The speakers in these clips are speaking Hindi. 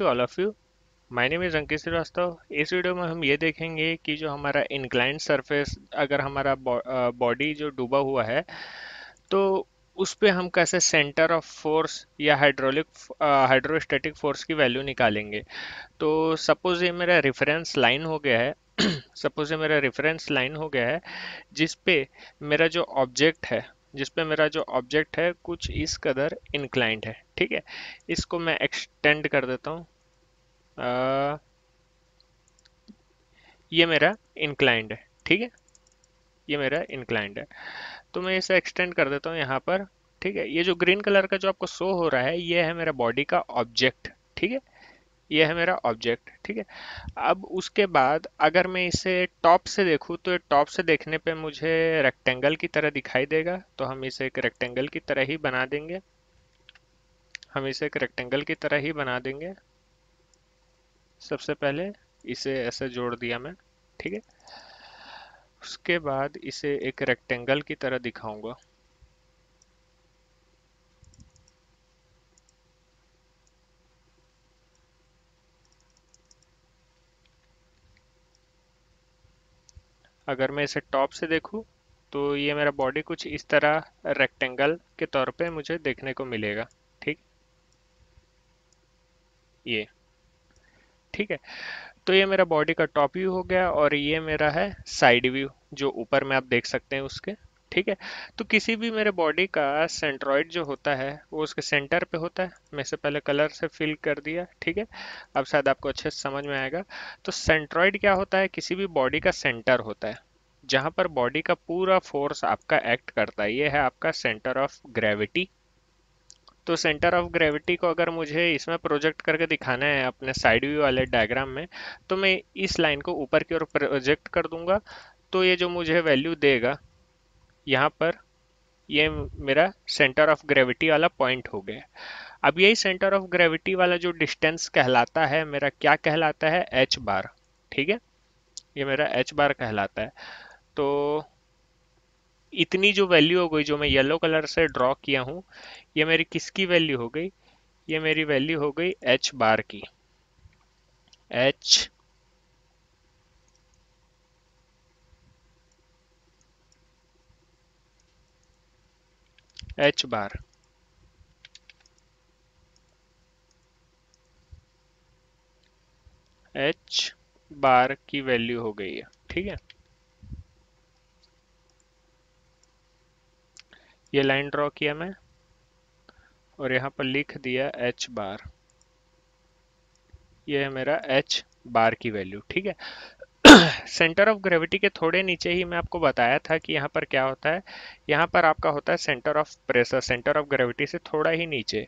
to all of you my name is Ankit Shrivastava इस वीडियो में हम ये देखेंगे कि जो हमारा इनक्लाइंट सरफेस अगर हमारा बॉडी जो डूबा हुआ है तो उस पर हम कैसे सेंटर ऑफ फोर्स या हाइड्रोलिक हाइड्रोस्टेटिक फोर्स की वैल्यू निकालेंगे तो सपोज़ ये मेरा रेफरेंस लाइन हो गया है सपोज़ ये मेरा रेफरेंस लाइन हो गया है जिसपे मेरा जो ऑब्जेक्ट है जिस पे मेरा जो ऑब्जेक्ट है कुछ इस कदर इंक्लाइंट है ठीक है इसको मैं एक्सटेंड कर देता हूँ ये मेरा इंक्लाइंड है ठीक है ये मेरा इंक्लाइंड है तो मैं इसे एक्सटेंड कर देता हूँ यहाँ पर ठीक है ये जो ग्रीन कलर का जो आपको शो हो रहा है ये है मेरा बॉडी का ऑब्जेक्ट ठीक है ये है मेरा ऑब्जेक्ट ठीक है अब उसके बाद अगर मैं इसे टॉप से देखूँ तो टॉप से देखने पे मुझे रेक्टेंगल की तरह दिखाई देगा तो हम इसे एक रेक्टेंगल की तरह ही बना देंगे हम इसे एक रेक्टेंगल की तरह ही बना देंगे सबसे पहले इसे ऐसे जोड़ दिया मैं ठीक है उसके बाद इसे एक रेक्टेंगल की तरह दिखाऊंगा अगर मैं इसे टॉप से देखूं तो ये मेरा बॉडी कुछ इस तरह रेक्टेंगल के तौर पे मुझे देखने को मिलेगा ठीक ये ठीक है तो ये मेरा बॉडी का टॉप व्यू हो गया और ये मेरा है साइड व्यू जो ऊपर में आप देख सकते हैं उसके ठीक है तो किसी भी मेरे बॉडी का सेंट्रॉइड जो होता है वो उसके सेंटर पे होता है मैं से पहले कलर से फिल कर दिया ठीक है अब शायद आपको अच्छे से समझ में आएगा तो सेंट्रॉइड क्या होता है किसी भी बॉडी का सेंटर होता है जहाँ पर बॉडी का पूरा फोर्स आपका एक्ट करता है ये है आपका सेंटर ऑफ ग्रेविटी तो सेंटर ऑफ ग्रेविटी को अगर मुझे इसमें प्रोजेक्ट करके दिखाना है अपने साइड व्यू वाले डायग्राम में तो मैं इस लाइन को ऊपर की ओर प्रोजेक्ट कर दूंगा तो ये जो मुझे वैल्यू देगा यहाँ पर ये मेरा सेंटर ऑफ ग्रेविटी वाला पॉइंट हो गया अब यही सेंटर ऑफ ग्रेविटी वाला जो डिस्टेंस कहलाता है मेरा क्या कहलाता है एच बार ठीक है ये मेरा एच बार कहलाता है तो इतनी जो वैल्यू हो गई जो मैं येलो कलर से ड्रॉ किया हूँ ये मेरी किसकी वैल्यू हो गई ये मेरी वैल्यू हो गई एच बार की h h bar h bar की वैल्यू हो गई है ठीक है ये लाइन ड्रॉ किया मैं और यहाँ पर लिख दिया एच बार ये है मेरा एच बार की वैल्यू ठीक है सेंटर ऑफ ग्रेविटी के थोड़े नीचे ही मैं आपको बताया था कि यहाँ पर क्या होता है यहाँ पर आपका होता है centre of pressure centre of gravity से थोड़ा ही नीचे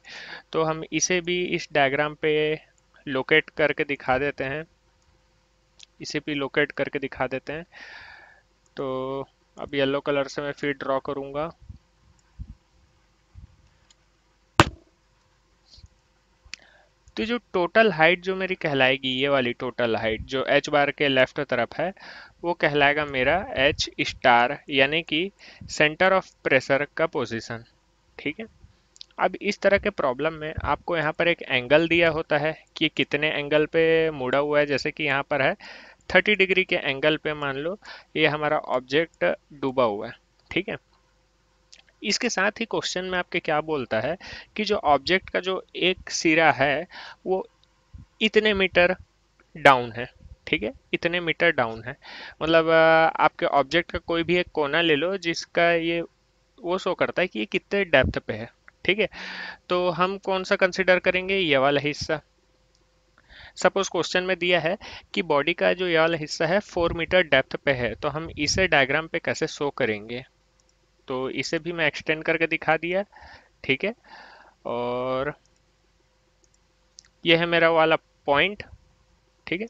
तो हम इसे भी इस डायग्राम पे लोकेट करके दिखा देते हैं इसे भी लोकेट करके दिखा देते हैं तो अब येलो कलर से मैं फिर ड्रॉ करूँगा तो जो टोटल हाइट जो मेरी कहलाएगी ये वाली टोटल हाइट जो एच बार के लेफ्ट तरफ है वो कहलाएगा मेरा एच स्टार यानी कि सेंटर ऑफ प्रेशर का पोजीशन ठीक है अब इस तरह के प्रॉब्लम में आपको यहाँ पर एक एंगल दिया होता है कि कितने एंगल पे मुड़ा हुआ है जैसे कि यहाँ पर है 30 डिग्री के एंगल पे मान लो ये हमारा ऑब्जेक्ट डूबा हुआ है ठीक है इसके साथ ही क्वेश्चन में आपके क्या बोलता है कि जो ऑब्जेक्ट का जो एक सिरा है वो इतने मीटर डाउन है ठीक है इतने मीटर डाउन है मतलब आपके ऑब्जेक्ट का कोई भी एक कोना ले लो जिसका ये वो शो करता है कि ये कितने डेप्थ पे है ठीक है तो हम कौन सा कंसिडर करेंगे ये वाला हिस्सा सपोज क्वेश्चन में दिया है कि बॉडी का जो ये वाला हिस्सा है फोर मीटर डेप्थ पे है तो हम इसे डायग्राम पे कैसे शो करेंगे तो इसे भी मैं एक्सटेंड करके दिखा दिया ठीक है और यह है मेरा वाला पॉइंट ठीक है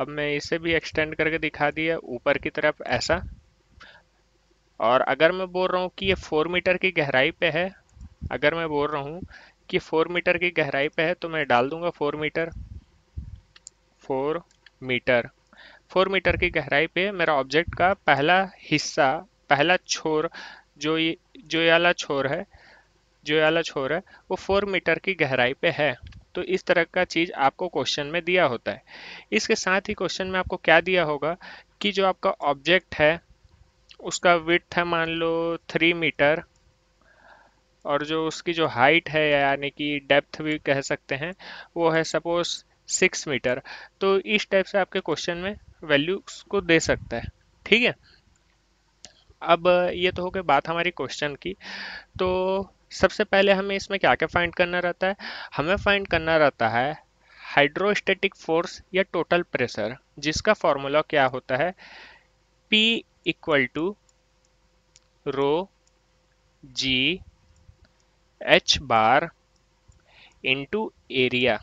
अब मैं इसे भी एक्सटेंड करके दिखा दिया ऊपर की तरफ ऐसा और अगर मैं बोल रहा हूँ कि ये फोर मीटर की गहराई पे है अगर मैं बोल रहा हूँ कि फोर मीटर की गहराई पे है तो मैं डाल दूंगा four metre four metre four metre की गहराई पे मेरा ऑब्जेक्ट का पहला हिस्सा पहला छोर जो ये जो याला छोर है जो याला छोर है वो फोर मीटर की गहराई पे है तो इस तरह का चीज़ आपको क्वेश्चन में दिया होता है इसके साथ ही क्वेश्चन में आपको क्या दिया होगा कि जो आपका ऑब्जेक्ट है उसका विथ है मान लो थ्री मीटर और जो उसकी जो हाइट है यानी कि डेप्थ भी कह सकते हैं वो है सपोज सिक्स मीटर तो इस टाइप से आपके क्वेश्चन में वैल्यूज को दे सकता है ठीक है अब ये तो हो गई बात हमारी क्वेश्चन की तो सबसे पहले हमें इसमें क्या क्या फाइंड करना रहता है हमें फाइंड करना रहता है हाइड्रोस्टेटिक फोर्स या टोटल प्रेशर जिसका फॉर्मूला क्या होता है P equal to rho g h bar into area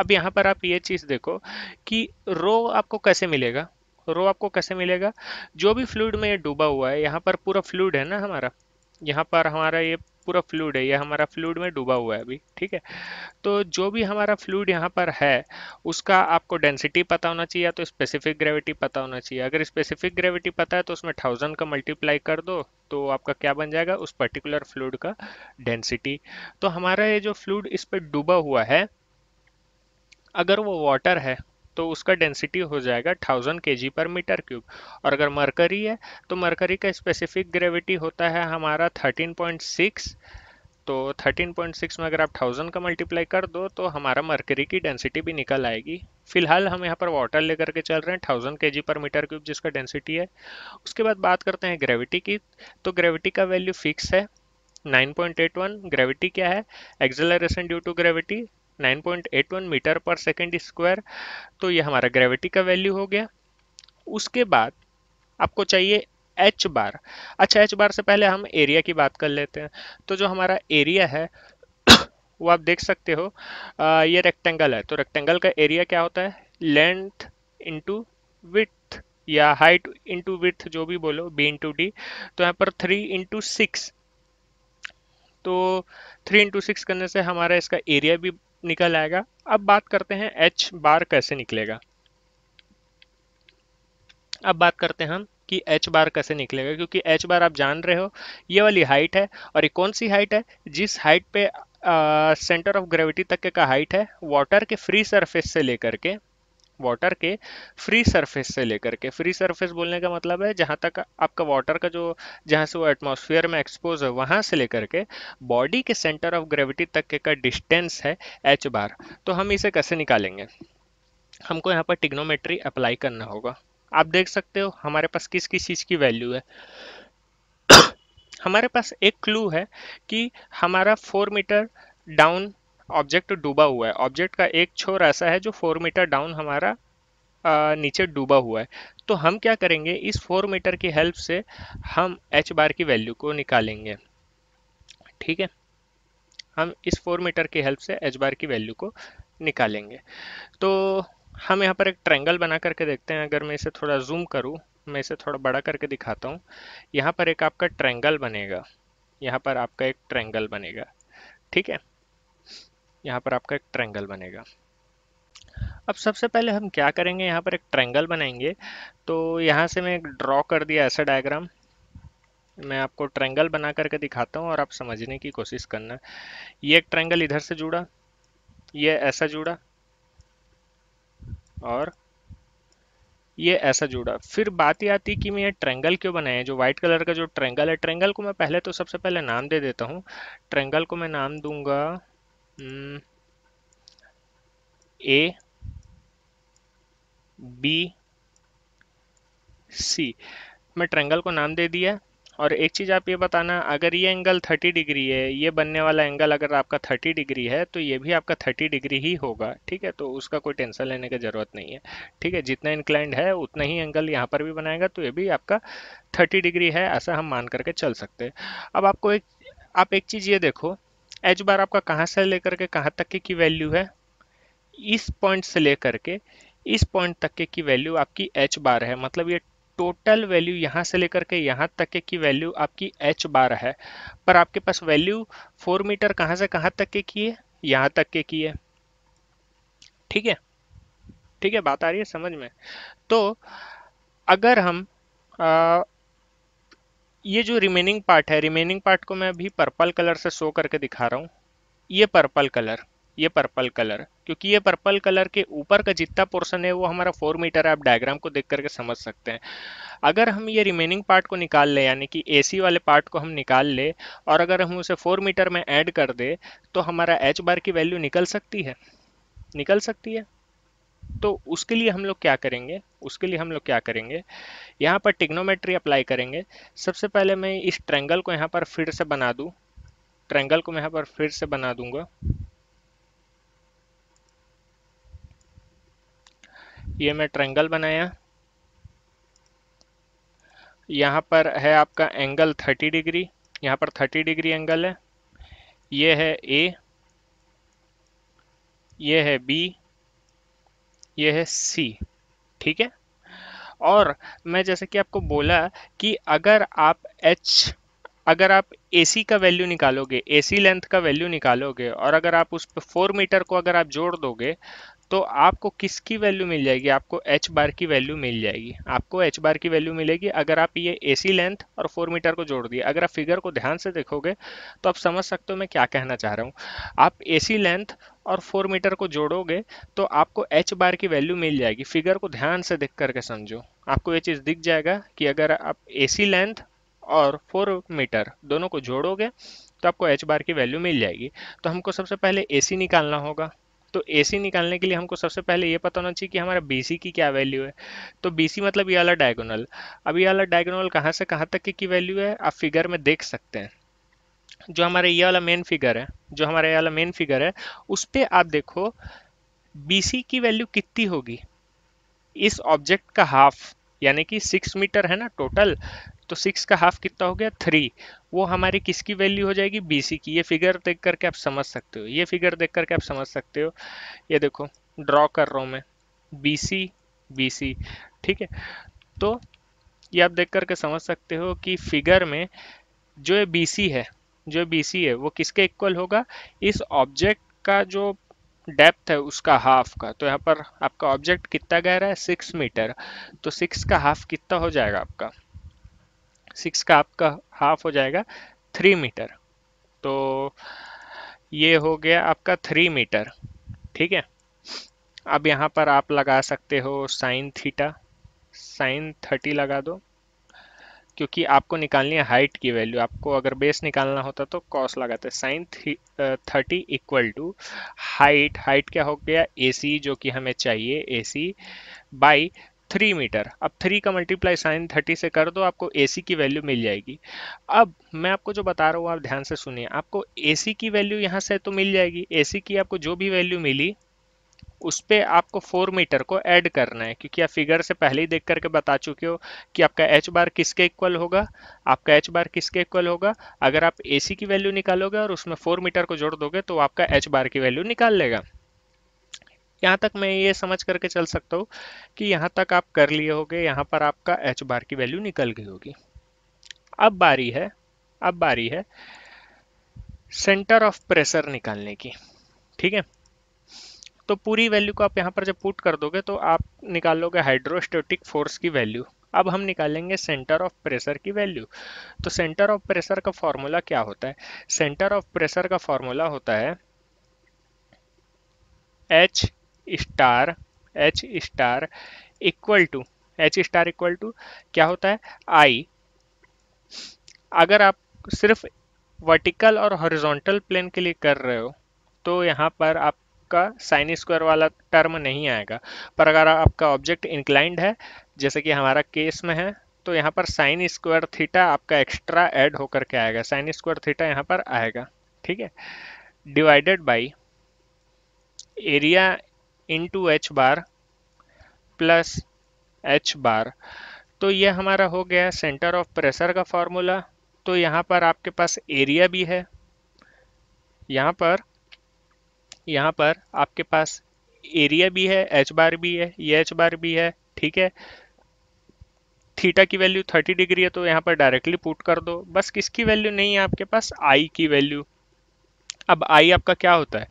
अब यहाँ पर आप ये चीज़ देखो कि रो आपको कैसे मिलेगा रो आपको कैसे मिलेगा जो भी फ्लूड में ये डूबा हुआ है यहाँ पर पूरा फ्लूड है ना हमारा यहाँ पर हमारा ये पूरा फ्लूड है ये हमारा फ्लूड में डूबा हुआ है अभी ठीक है तो जो भी हमारा फ्लूड यहाँ पर है उसका आपको डेंसिटी पता होना चाहिए या तो स्पेसिफिक ग्रेविटी पता होना चाहिए अगर स्पेसिफिक ग्रेविटी पता है तो उसमें थाउजेंड का मल्टीप्लाई कर दो तो आपका क्या बन जाएगा उस पर्टिकुलर फ्लूड का डेंसिटी तो हमारा ये जो फ्लूड इस पर डूबा हुआ है अगर वो वाटर है तो उसका डेंसिटी हो जाएगा थाउजेंड के जी पर मीटर क्यूब और अगर मरकरी है तो मरकरी का स्पेसिफिक ग्रेविटी होता है हमारा थर्टीन पॉइंट सिक्स तो 13.6 में अगर आप थाउजेंड का मल्टीप्लाई कर दो तो हमारा मरकरी की डेंसिटी भी निकल आएगी फिलहाल हम यहाँ पर वाटर लेकर के चल रहे हैं थाउजेंड के पर मीटर क्यूब जिसका डेंसिटी है उसके बाद बात करते हैं ग्रेविटी की तो ग्रेविटी का वैल्यू फिक्स है 9.81 ग्रेविटी क्या है acceleration due to gravity 9.81 metre per second square तो ये हमारा ग्रेविटी का वैल्यू हो गया उसके बाद आपको चाहिए एच बार अच्छा एच बार से पहले हम एरिया की बात कर लेते हैं तो जो हमारा एरिया है वो आप देख सकते हो आ, ये रेक्टेंगल है तो रेक्टेंगल का एरिया क्या होता है लेंथ इंटू विथ या हाइट इंटू विथ जो भी बोलो बी इंटू डी तो यहाँ पर थ्री इंटू सिक्स तो थ्री इंटू सिक्स करने से हमारा इसका एरिया भी निकल आएगा अब बात करते हैं एच बार कैसे निकलेगा अब बात करते हैं हम कि एच बार कैसे निकलेगा क्योंकि एच बार आप जान रहे हो ये वाली हाइट है और ये कौन सी हाइट है जिस हाइट पे सेंटर ऑफ ग्रेविटी तक का हाइट है वाटर के फ्री सरफेस से लेकर के वाटर के फ्री सरफेस से लेकर के फ्री सरफेस बोलने का मतलब है जहाँ तक आपका वाटर का जो जहाँ से वो एटमॉस्फेयर में एक्सपोज है वहाँ से लेकर के बॉडी के सेंटर ऑफ ग्रेविटी तक के का डिस्टेंस है एच बार तो हम इसे कैसे निकालेंगे हमको यहाँ पर टिग्नोमेट्री अप्लाई करना होगा आप देख सकते हो हमारे पास किस किस चीज़ की वैल्यू है हमारे पास एक क्लू है कि हमारा फोर मीटर डाउन ऑब्जेक्ट डूबा हुआ है ऑब्जेक्ट का एक छोर ऐसा है जो फोर मीटर डाउन हमारा नीचे डूबा हुआ है तो हम क्या करेंगे इस फोर मीटर की हेल्प से हम एच बार की वैल्यू को निकालेंगे ठीक है हम इस फोर मीटर की हेल्प से एच बार की वैल्यू को निकालेंगे तो हम यहाँ पर एक ट्रैंगल बना करके देखते हैं अगर मैं इसे थोड़ा जूम करूँ मैं इसे थोड़ा बड़ा करके दिखाता हूँ यहाँ पर एक आपका ट्रैंगल बनेगा यहाँ पर आपका एक ट्रैंगल बनेगा ठीक है यहाँ पर आपका एक ट्रेंगल बनेगा अब सबसे पहले हम क्या करेंगे यहाँ पर एक ट्रेंगल बनाएंगे तो यहाँ से मैं एक ड्रॉ कर दिया ऐसा डायग्राम मैं आपको ट्रेंगल बना करके दिखाता हूँ और आप समझने की कोशिश करना ये एक ट्रेंगल इधर से जुड़ा ये ऐसा जुड़ा और ये ऐसा जुड़ा फिर बात ये आती कि मैं ये ट्रेंगल क्यों बनाया जो व्हाइट कलर का जो ट्रेंगल है ट्रेंगल को मैं पहले तो सबसे पहले नाम दे देता हूँ ट्रेंगल को मैं नाम दूंगा ए बी सी मैं ट्रेंगल को नाम दे दिया और एक चीज़ आप ये बताना अगर ये एंगल 30 डिग्री है ये बनने वाला एंगल अगर आपका 30 डिग्री है तो ये भी आपका 30 डिग्री ही होगा ठीक है तो उसका कोई टेंशन लेने की ज़रूरत नहीं है ठीक है जितना इंक्लाइंड है उतना ही एंगल यहाँ पर भी बनाएगा तो ये भी आपका 30 डिग्री है ऐसा हम मान करके चल सकते हैं अब आपको एक आप एक चीज़ ये देखो एच बार आपका कहाँ से लेकर के कहाँ तक के की वैल्यू है इस पॉइंट से लेकर के इस पॉइंट तक के की वैल्यू आपकी एच बार है मतलब ये टोटल वैल्यू यहाँ से लेकर के यहाँ तक के की वैल्यू आपकी एच बार है पर आपके पास वैल्यू फोर मीटर कहाँ से कहाँ तक के की है यहाँ तक के की है ठीक है ठीक है बात आ रही है समझ में तो अगर हम आ, ये जो रिमेनिंग पार्ट है रिमेनिंग पार्ट को मैं अभी पर्पल कलर से शो करके दिखा रहा हूँ ये पर्पल कलर ये पर्पल कलर क्योंकि ये पर्पल कलर के ऊपर का जितना पोर्शन है वो हमारा फोर मीटर है आप डायग्राम को देख करके समझ सकते हैं अगर हम ये रिमेनिंग पार्ट को निकाल लें यानी कि एसी वाले पार्ट को हम निकाल ले और अगर हम उसे फोर मीटर में ऐड कर दे तो हमारा एच बार की वैल्यू निकल सकती है निकल सकती है तो उसके लिए हम लोग क्या करेंगे उसके लिए हम लोग क्या करेंगे यहाँ पर टिग्नोमेट्री अप्लाई करेंगे सबसे पहले मैं इस ट्रेंगल को यहाँ पर फिर से बना दूँ ट्रेंगल को मैं यहाँ पर फिर से बना दूंगा ये मैं ट्रेंगल बनाया यहाँ पर है आपका एंगल 30 डिग्री यहाँ पर 30 डिग्री एंगल है ये है ए ये है बी ये है सी ठीक है और मैं जैसे कि आपको बोला कि अगर आप एच अगर आप ए सी का वैल्यू निकालोगे ए सी लेंथ का वैल्यू निकालोगे और अगर आप उस पर फोर मीटर को अगर आप जोड़ दोगे तो आपको किसकी वैल्यू मिल जाएगी आपको एच बार की वैल्यू मिल जाएगी आपको एच बार की वैल्यू मिलेगी अगर आप ये ए सी लेंथ और फोर मीटर को जोड़ दिए अगर आप फिगर को ध्यान से देखोगे तो आप समझ सकते हो मैं क्या कहना चाह रहा हूँ आप ए सी लेंथ और फोर मीटर को जोड़ोगे तो आपको एच बार की वैल्यू मिल जाएगी फिगर को ध्यान से देख करके समझो आपको ये चीज़ दिख जाएगा कि अगर आप ए सी लेंथ और फोर मीटर दोनों को जोड़ोगे तो आपको एच बार की वैल्यू मिल जाएगी तो हमको सबसे पहले ए सी निकालना होगा तो ए सी निकालने के लिए हमको सबसे पहले ये पता होना चाहिए कि हमारा बी सी की क्या वैल्यू है तो बी सी मतलब ये वाला डायगोनल अब ये वाला डायगोनल कहाँ से कहाँ तक की, की वैल्यू है आप फिगर में देख सकते हैं जो हमारे ये वाला मेन फिगर है जो हमारे ये वाला मेन फिगर है उस पर आप देखो बी की वैल्यू कितनी होगी इस ऑब्जेक्ट का हाफ यानी कि सिक्स मीटर है ना टोटल तो सिक्स का हाफ कितना हो गया थ्री वो हमारी किसकी वैल्यू हो जाएगी बीसी की ये फिगर देख करके आप समझ सकते हो ये फिगर देख करके आप समझ सकते हो ये देखो ड्रॉ कर रहा हूँ मैं बी सी ठीक है तो ये आप देख करके समझ सकते हो कि फिगर में जो ये बी है जो बी सी है वो किसके इक्वल होगा इस ऑब्जेक्ट का जो डेप्थ है उसका हाफ का तो यहाँ पर आपका ऑब्जेक्ट कितना गहरा है सिक्स मीटर तो सिक्स का हाफ कितना हो जाएगा आपका सिक्स का आपका हाफ हो जाएगा थ्री मीटर तो ये हो गया आपका थ्री मीटर ठीक है अब यहाँ पर आप लगा सकते हो साइन थीटा साइन थर्टी लगा दो क्योंकि आपको निकालनी है हाइट की वैल्यू आपको अगर बेस निकालना होता तो कॉस लगाते sine thirty equal to height height क्या हो गया ए सी जो कि हमें चाहिए A C by three metre अब थ्री का मल्टीप्लाई साइन थर्टी से कर दो आपको ए सी की वैल्यू मिल जाएगी अब मैं आपको जो बता रहा हूँ आप ध्यान से सुनिए आपको ए सी की वैल्यू यहाँ से तो मिल जाएगी ए सी की आपको जो भी वैल्यू मिली उस पर आपको फोर मीटर को ऐड करना है क्योंकि आप फिगर से पहले ही देख करके बता चुके हो कि आपका एच बार किसके इक्वल होगा आपका एच बार किसके इक्वल होगा अगर आप ए की वैल्यू निकालोगे और उसमें फोर मीटर को जोड़ दोगे तो आपका एच बार की वैल्यू निकाल लेगा यहाँ तक मैं ये समझ करके चल सकता हूँ कि यहाँ तक आप कर लिए होगे यहाँ पर आपका एच बार की वैल्यू निकल गई होगी अब बारी है अब बारी है सेंटर ऑफ प्रेशर निकालने की ठीक है तो पूरी वैल्यू को आप यहाँ पर जब पुट कर दोगे तो आप निकालोगे हाइड्रोस्टेटिक फोर्स की वैल्यू अब हम निकालेंगे सेंटर ऑफ प्रेशर की वैल्यू तो सेंटर ऑफ प्रेशर का फॉर्मूला क्या होता है सेंटर ऑफ प्रेशर का फॉर्मूला होता है h star h star equal to h star equal to क्या होता है आई अगर आप सिर्फ वर्टिकल और हॉरिजॉन्टल प्लेन के लिए कर रहे हो तो यहाँ पर आप आपका साइन स्क्वायर वाला टर्म नहीं आएगा पर अगर आपका ऑब्जेक्ट इंक्लाइंड है जैसे कि हमारा केस में है तो यहाँ पर साइन स्क्वायर थीटा आपका एक्स्ट्रा ऐड होकर के आएगा साइन स्क्वायर थीटा यहाँ पर आएगा ठीक है divided by area into h bar plus h bar तो ये हमारा हो गया सेंटर ऑफ प्रेशर का फॉर्मूला तो यहाँ पर आपके पास एरिया भी है यहाँ पर यहाँ पर आपके पास एरिया भी है एच बार भी है ये एच बार भी है ठीक है थीटा की वैल्यू 30 डिग्री है तो यहाँ पर डायरेक्टली पुट कर दो बस किसकी वैल्यू नहीं है आपके पास आई की वैल्यू अब आई आपका क्या होता है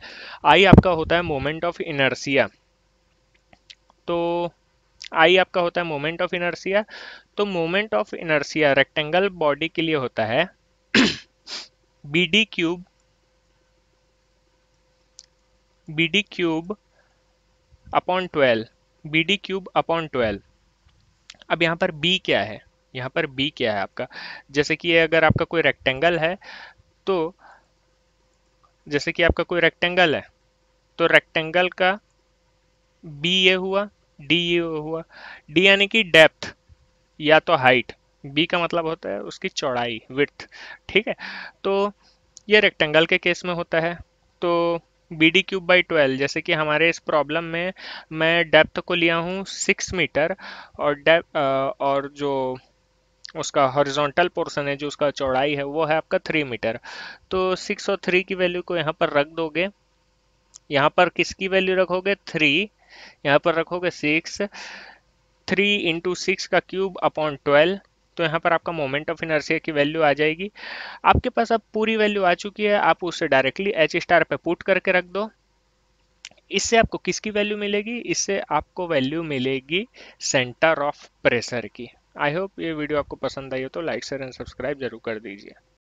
आई आपका होता है मोमेंट ऑफ इनर्सिया तो आई आपका होता है मोमेंट ऑफ इनर्सिया तो moment of inertia rectangle body के लिए होता है b d cube b d cube upon twelve b d cube upon twelve अब यहाँ पर बी क्या है यहाँ पर बी क्या है आपका जैसे कि अगर आपका कोई रेक्टेंगल है तो जैसे कि आपका कोई रेक्टेंगल है तो रेक्टेंगल का बी ये हुआ डी ये हुआ डी यानी कि डेप्थ या तो हाइट बी का मतलब होता है उसकी चौड़ाई विथ ठीक है तो ये रेक्टेंगल के केस में होता है तो b d cube by twelve जैसे कि हमारे इस प्रॉब्लम में मैं डेप्थ को लिया हूँ सिक्स मीटर और डेप और जो उसका हॉरिजॉन्टल पोर्शन है जो उसका चौड़ाई है वो है आपका थ्री मीटर तो सिक्स और थ्री की वैल्यू को यहाँ पर रख दोगे यहाँ पर किसकी वैल्यू रखोगे थ्री यहाँ पर रखोगे सिक्स थ्री इंटू सिक्स का क्यूब अपॉन ट्वेल्व तो यहाँ पर आपका मोमेंट ऑफ इनर्सिया की वैल्यू आ जाएगी आपके पास अब पूरी वैल्यू आ चुकी है आप उसे डायरेक्टली एच स्टार पे पुट करके रख दो इससे आपको किसकी वैल्यू मिलेगी इससे आपको वैल्यू मिलेगी सेंटर ऑफ प्रेशर की आई होप ये वीडियो आपको पसंद आई हो तो लाइक शेयर एंड सब्सक्राइब जरूर कर दीजिए